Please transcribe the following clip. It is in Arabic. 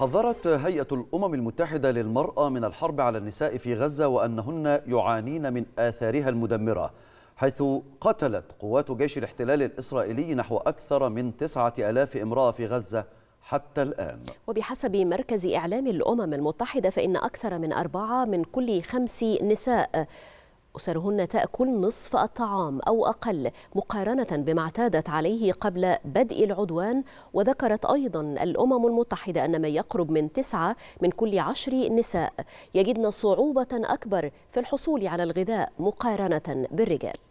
حذرت هيئة الأمم المتحدة للمرأة من الحرب على النساء في غزة وأنهن يعانين من آثارها المدمرة حيث قتلت قوات جيش الاحتلال الإسرائيلي نحو أكثر من تسعة ألاف امرأة في غزة حتى الآن وبحسب مركز إعلام الأمم المتحدة فإن أكثر من أربعة من كل خمس نساء أسرهن تأكل نصف الطعام أو أقل مقارنة بما اعتادت عليه قبل بدء العدوان وذكرت أيضا الأمم المتحدة أن ما يقرب من تسعة من كل عشر نساء يجدن صعوبة أكبر في الحصول على الغذاء مقارنة بالرجال